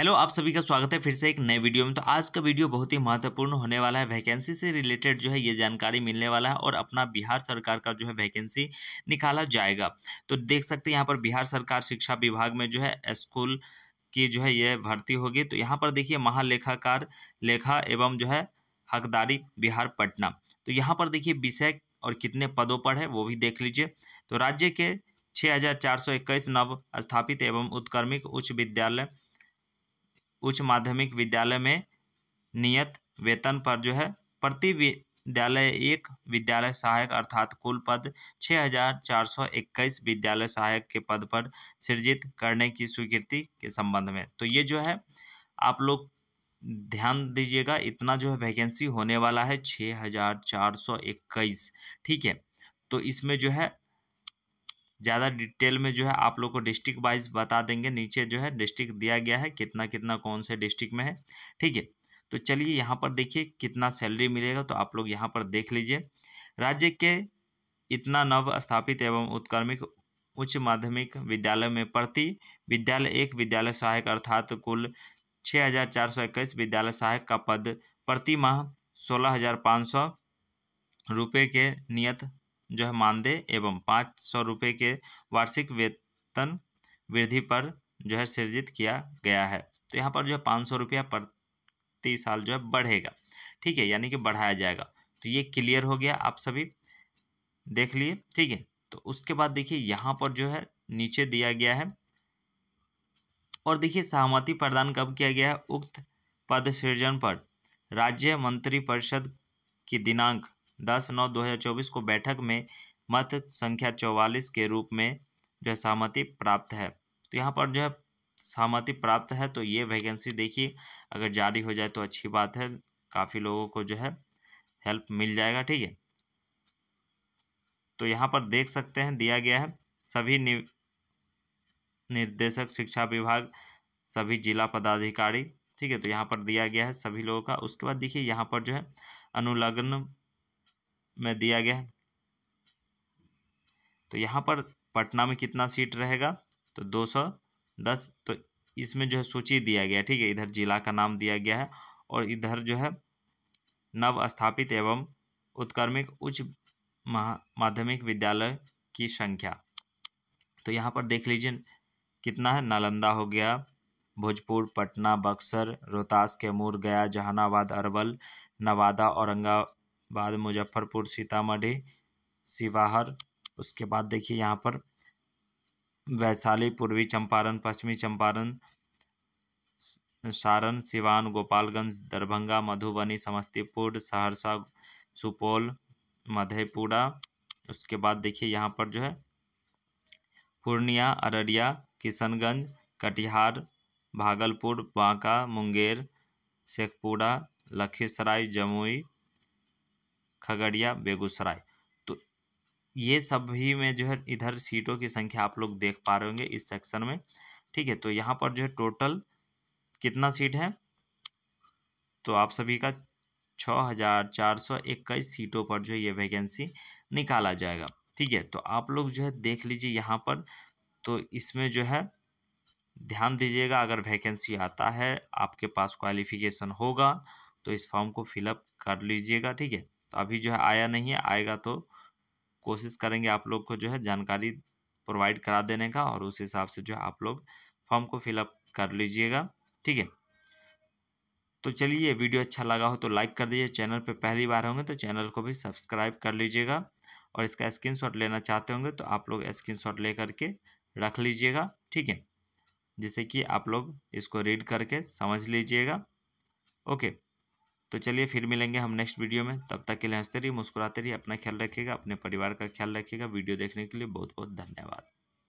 hello आप सभी का स्वागत है फिर से एक नए वीडियो में तो आज का वीडियो बहुत ही महत्वपूर्ण होने वाला है वैकेंसी से रिलेटेड जो है ये जानकारी मिलने वाला है और अपना बिहार सरकार का जो है वैकेंसी निकाला जाएगा तो देख सकते हैं यहाँ पर बिहार सरकार शिक्षा विभाग में जो है स्कूल की जो है ये भर्ती होगी तो यहाँ पर देखिए महालेखाकार लेखा एवं जो है हकदारी बिहार पटना तो यहाँ पर देखिए विषय और कितने पदों पर है वो भी देख लीजिए तो राज्य के छः नव स्थापित एवं उत्कर्मिक उच्च विद्यालय उच्च माध्यमिक विद्यालय में नियत वेतन पर जो है प्रति विद्यालय एक विद्यालय सहायक अर्थात कुल पद छः हजार चार सौ इक्कीस विद्यालय सहायक के पद पर सृजित करने की स्वीकृति के संबंध में तो ये जो है आप लोग ध्यान दीजिएगा इतना जो है वैकेंसी होने वाला है छः हजार चार सौ इक्कीस ठीक है तो इसमें जो है ज़्यादा डिटेल में जो है आप लोग को डिस्ट्रिक्ट वाइज बता देंगे नीचे जो है डिस्ट्रिक्ट दिया गया है कितना कितना कौन से डिस्ट्रिक्ट में है ठीक है तो चलिए यहाँ पर देखिए कितना सैलरी मिलेगा तो आप लोग यहाँ पर देख लीजिए राज्य के इतना नव स्थापित एवं उत्क्रमिक उच्च माध्यमिक विद्यालय में प्रति विद्यालय एक विद्यालय सहायक अर्थात कुल छः हज़ार चार सौ इक्कीस विद्यालय सहायक का पद प्रति माह सोलह हज़ार पाँच सौ रुपये के नियत जो है मानदेय एवं पाँच सौ रुपये के वार्षिक वेतन वृद्धि पर जो है सृजित किया गया है तो यहाँ पर जो है पाँच सौ रुपया प्रति साल जो है बढ़ेगा ठीक है यानी कि बढ़ाया जाएगा तो ये क्लियर हो गया आप सभी देख लिए ठीक है तो उसके बाद देखिए यहाँ पर जो है नीचे दिया गया है और देखिए सहमति प्रदान कब किया गया है उक्त पद सृजन पर राज्य मंत्रिपरिषद की दिनांक दस नौ दो हज़ार चौबीस को बैठक में मत संख्या चौवालीस के रूप में जो है सहमति प्राप्त है तो यहाँ पर जो है सहमति प्राप्त है तो ये वैकेंसी देखिए अगर जारी हो जाए तो अच्छी बात है काफ़ी लोगों को जो है हेल्प मिल जाएगा ठीक है तो यहाँ पर देख सकते हैं दिया गया है सभी नि, निर्देशक शिक्षा विभाग सभी जिला पदाधिकारी ठीक है तो यहाँ पर दिया गया है सभी लोगों का उसके बाद देखिए यहाँ पर जो है अनुलग्न में दिया गया है तो यहाँ पर पटना में कितना सीट रहेगा तो दो सौ दस तो इसमें जो है सूची दिया गया ठीक है इधर जिला का नाम दिया गया है और इधर जो है नव स्थापित एवं उत्कर्मिक उच्च माध्यमिक विद्यालय की संख्या तो यहाँ पर देख लीजिए कितना है नालंदा हो गया भोजपुर पटना बक्सर रोहतास कैमूर गया जहानाबाद अरवल नवादा औरंगा बाद मुजफ्फरपुर सीतामढ़ी शिवाहर उसके बाद देखिए यहाँ पर वैशाली पूर्वी चंपारण पश्चिमी चंपारण सारण सिवान गोपालगंज दरभंगा मधुबनी समस्तीपुर सहरसा सुपौल मधेपुरा उसके बाद देखिए यहाँ पर जो है पूर्णिया अररिया किशनगंज कटिहार भागलपुर बांका मुंगेर शेखपुरा लखीसराय जमुई खगड़िया बेगूसराय तो ये सभी में जो है इधर सीटों की संख्या आप लोग देख पा रहे होंगे इस सेक्शन में ठीक है तो यहाँ पर जो है टोटल कितना सीट है तो आप सभी का छः हज़ार चार सौ इक्कीस सीटों पर जो है ये वैकेंसी निकाला जाएगा ठीक है तो आप लोग जो है देख लीजिए यहाँ पर तो इसमें जो है ध्यान दीजिएगा अगर वैकेंसी आता है आपके पास क्वालिफिकेशन होगा तो इस फॉर्म को फिलअप कर लीजिएगा ठीक है तो अभी जो है आया नहीं है आएगा तो कोशिश करेंगे आप लोग को जो है जानकारी प्रोवाइड करा देने का और उस हिसाब से जो है आप लोग फॉर्म को फिलअप कर लीजिएगा ठीक है तो चलिए वीडियो अच्छा लगा हो तो लाइक कर दीजिए चैनल पर पहली बार होंगे तो चैनल को भी सब्सक्राइब कर लीजिएगा और इसका शॉट लेना चाहते होंगे तो आप लोग शॉट ले करके रख लीजिएगा ठीक है जिससे कि आप लोग इसको रीड करके समझ लीजिएगा ओके तो चलिए फिर मिलेंगे हम नेक्स्ट वीडियो में तब तक के लिए हंसते रहिए मुस्कुराते रहिए अपना ख्याल रखिएगा अपने परिवार का ख्याल रखिएगा वीडियो देखने के लिए बहुत बहुत धन्यवाद